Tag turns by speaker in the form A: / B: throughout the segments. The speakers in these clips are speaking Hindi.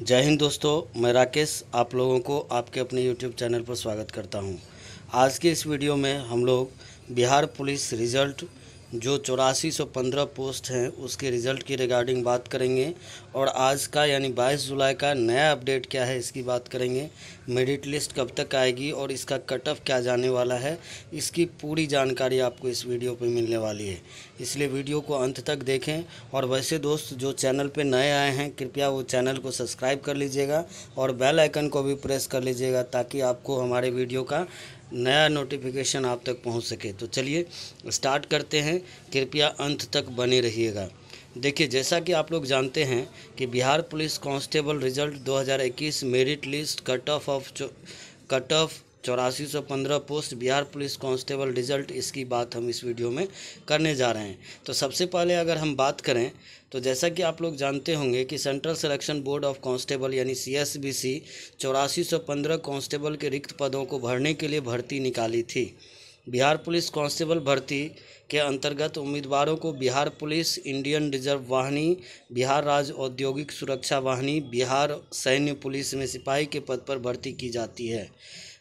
A: जय हिंद दोस्तों मैं राकेश आप लोगों को आपके अपने YouTube चैनल पर स्वागत करता हूं। आज के इस वीडियो में हम लोग बिहार पुलिस रिजल्ट जो चौरासी सौ पंद्रह पोस्ट हैं उसके रिज़ल्ट की रिगार्डिंग बात करेंगे और आज का यानी बाईस जुलाई का नया अपडेट क्या है इसकी बात करेंगे मेरिट लिस्ट कब तक आएगी और इसका कट ऑफ क्या जाने वाला है इसकी पूरी जानकारी आपको इस वीडियो पर मिलने वाली है इसलिए वीडियो को अंत तक देखें और वैसे दोस्त जो चैनल पर नए आए हैं कृपया वो चैनल को सब्सक्राइब कर लीजिएगा और बेल आइकन को भी प्रेस कर लीजिएगा ताकि आपको हमारे वीडियो का नया नोटिफिकेशन आप तक पहुंच सके तो चलिए स्टार्ट करते हैं कृपया अंत तक बने रहिएगा देखिए जैसा कि आप लोग जानते हैं कि Bihar police constable result 2021 merit list cut off off cut off चौरासी सौ पंद्रह post Bihar police constable result इसकी बात हम इस वीडियो में करने जा रहे हैं तो सबसे पहले अगर हम बात करें तो जैसा कि आप लोग जानते होंगे कि central selection board of constable यानी सी एस बी सी चौरासी सौ पंद्रह कांस्टेबल के रिक्त पदों को भरने के लिए भर्ती निकाली थी बिहार पुलिस कांस्टेबल भर्ती के अंतर्गत उम्मीदवारों को बिहार पुलिस इंडियन रिजर्व वाहिनी बिहार राज्य औद्योगिक सुरक्षा वाहिनी बिहार सैन्य पुलिस में सिपाही के पद पर भर्ती की जाती है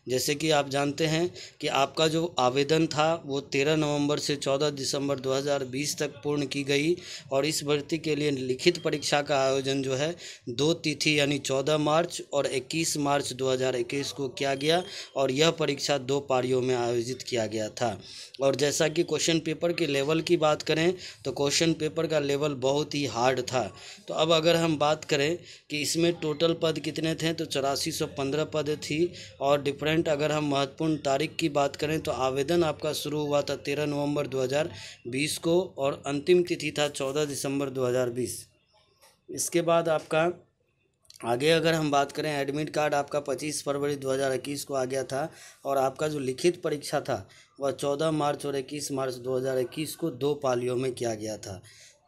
A: जैसे कि आप जानते हैं कि आपका जो आवेदन था वो तेरह नवंबर से चौदह दिसंबर 2020 तक पूर्ण की गई और इस भर्ती के लिए लिखित परीक्षा का आयोजन जो है दो तिथि यानी चौदह मार्च और इक्कीस मार्च 2021 को किया गया और यह परीक्षा दो पारियों में आयोजित किया गया था और जैसा कि क्वेश्चन पेपर के लेवल की बात करें तो क्वेश्चन पेपर का लेवल बहुत ही हार्ड था तो अब अगर हम बात करें कि इसमें टोटल पद कितने थे तो चौरासी पद थी और डिफरेंट करंट अगर हम महत्वपूर्ण तारीख की बात करें तो आवेदन आपका शुरू हुआ था तेरह नवंबर 2020 को और अंतिम तिथि था चौदह दिसंबर 2020 इसके बाद आपका आगे अगर हम बात करें एडमिट कार्ड आपका 25 फरवरी 2021 को आ गया था और आपका जो लिखित परीक्षा था वह 14 मार्च और 21 मार्च 2021 को दो पालियों में किया गया था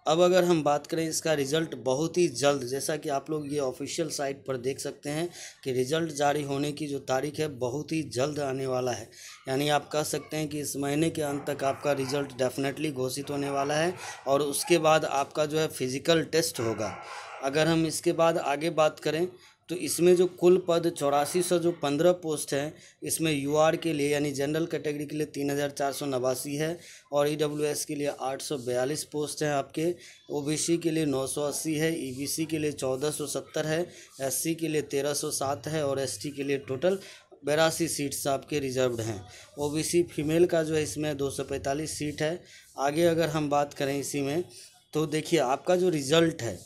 A: अब अगर हम बात करें इसका रिज़ल्ट बहुत ही जल्द जैसा कि आप लोग ये ऑफिशियल साइट पर देख सकते हैं कि रिज़ल्ट जारी होने की जो तारीख है बहुत ही जल्द आने वाला है यानी आप कह सकते हैं कि इस महीने के अंत तक आपका रिज़ल्ट डेफिनेटली घोषित होने वाला है और उसके बाद आपका जो है फिज़िकल टेस्ट होगा अगर हम इसके बाद आगे बात करें तो इसमें जो कुल पद चौरासी सौ जो पंद्रह पोस्ट हैं इसमें यूआर के लिए यानी जनरल कैटेगरी के लिए तीन हज़ार चार सौ नवासी है और ई e के लिए आठ सौ बयालीस पोस्ट हैं आपके ओबीसी के लिए नौ सौ अस्सी है ईबीसी e के लिए चौदह सौ सत्तर है एससी के लिए तेरह सौ सात है और एसटी के लिए टोटल बेरासी सीट्स आपके रिज़र्व हैं ओ फीमेल का जो है इसमें दो सौ पैंतालीस सीट है आगे अगर हम बात करें इसी में तो देखिए आपका जो रिज़ल्ट है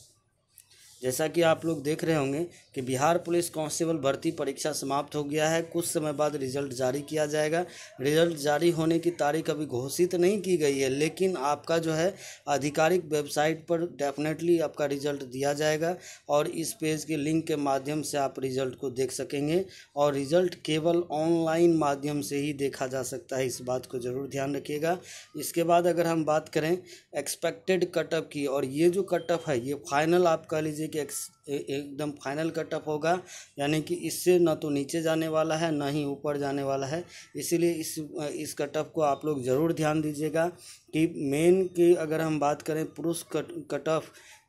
A: जैसा कि आप लोग देख रहे होंगे कि बिहार पुलिस कांस्टेबल भर्ती परीक्षा समाप्त हो गया है कुछ समय बाद रिजल्ट जारी किया जाएगा रिजल्ट जारी होने की तारीख अभी घोषित नहीं की गई है लेकिन आपका जो है आधिकारिक वेबसाइट पर डेफिनेटली आपका रिजल्ट दिया जाएगा और इस पेज के लिंक के माध्यम से आप रिजल्ट को देख सकेंगे और रिजल्ट केवल ऑनलाइन माध्यम से ही देखा जा सकता है इस बात को ज़रूर ध्यान रखिएगा इसके बाद अगर हम बात करें एक्सपेक्टेड कटअप की और ये जो कटअप है ये फाइनल आप कह लीजिए कि एकदम फाइनल कट सेटअप होगा यानी कि इससे ना तो नीचे जाने वाला है ना ही ऊपर जाने वाला है इसीलिए इस इस कटअप को आप लोग ज़रूर ध्यान दीजिएगा कि मेन की अगर हम बात करें पुरुष कट कटअप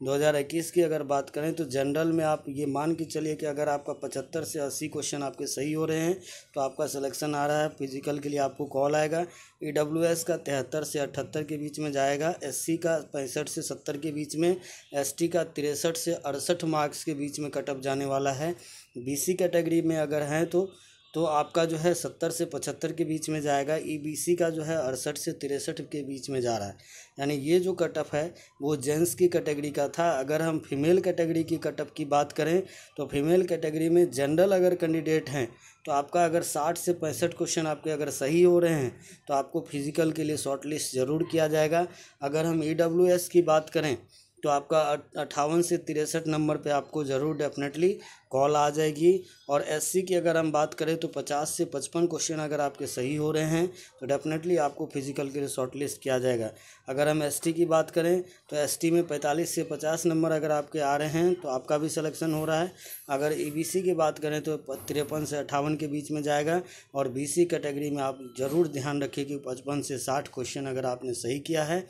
A: 2021 की अगर बात करें तो जनरल में आप ये मान के चलिए कि अगर आपका पचहत्तर से अस्सी क्वेश्चन आपके सही हो रहे हैं तो आपका सिलेक्शन आ रहा है फिजिकल के लिए आपको कॉल आएगा ई e का तिहत्तर से अठहत्तर के बीच में जाएगा एस का पैंसठ से सत्तर के बीच में एस का तिरसठ से अड़सठ मार्क्स के बीच में कटअप जाने वाला है बी कैटेगरी में अगर हैं तो तो आपका जो है सत्तर से पचहत्तर के बीच में जाएगा ईबीसी e का जो है अड़सठ से तिरसठ के बीच में जा रहा है यानी ये जो कट ऑफ है वो जेंट्स की कैटेगरी का था अगर हम फीमेल कैटेगरी की कट ऑफ की बात करें तो फीमेल कैटेगरी में जनरल अगर कैंडिडेट हैं तो आपका अगर साठ से पैंसठ क्वेश्चन आपके अगर सही हो रहे हैं तो आपको फिजिकल के लिए शॉर्ट लिस्ट ज़रूर किया जाएगा अगर हम ई e की बात करें तो आपका अट्ठावन से तिरसठ नंबर पे आपको ज़रूर डेफिनेटली कॉल आ जाएगी और एससी की अगर हम बात करें तो 50 से 55 क्वेश्चन अगर आपके सही हो रहे हैं तो डेफिनेटली आपको फिजिकल के लिए शॉर्ट लिस्ट किया जाएगा अगर हम एसटी की बात करें तो एसटी में 45 से 50 नंबर अगर आपके आ रहे हैं तो आपका भी सिलेक्शन हो रहा है अगर ईबीसी e की बात करें तो तिरपन से अट्ठावन के बीच में जाएगा और बी कैटेगरी में आप ज़रूर ध्यान रखिए कि पचपन से साठ क्वेश्चन अगर आपने सही किया है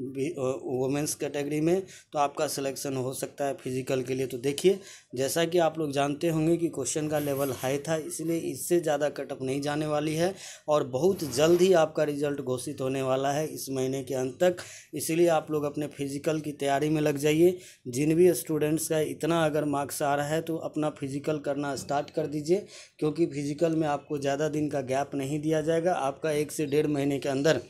A: वुमेंस कैटेगरी में तो आपका सिलेक्शन हो सकता है फिजिकल के लिए तो देखिए जैसा कि आप लोग लोग जानते होंगे कि क्वेश्चन का लेवल हाई था इसलिए इससे ज़्यादा कटअप नहीं जाने वाली है और बहुत जल्द ही आपका रिजल्ट घोषित होने वाला है इस महीने के अंत तक इसलिए आप लोग अपने फिजिकल की तैयारी में लग जाइए जिन भी स्टूडेंट्स का इतना अगर मार्क्स आ रहा है तो अपना फिजिकल करना स्टार्ट कर दीजिए क्योंकि फिजिकल में आपको ज़्यादा दिन का गैप नहीं दिया जाएगा आपका एक से डेढ़ महीने के अंदर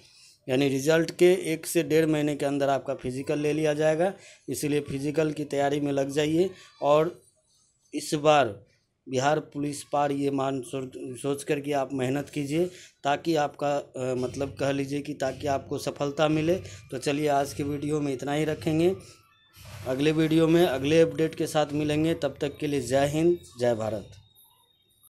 A: यानी रिजल्ट के एक से डेढ़ महीने के अंदर आपका फिज़िकल ले लिया जाएगा इसीलिए फिज़िकल की तैयारी में लग जाइए और इस बार बिहार पुलिस पार ये मान सोच कर आप मेहनत कीजिए ताकि आपका आ, मतलब कह लीजिए कि ताकि आपको सफलता मिले तो चलिए आज के वीडियो में इतना ही रखेंगे अगले वीडियो में अगले अपडेट के साथ मिलेंगे तब तक के लिए जय हिंद जय भारत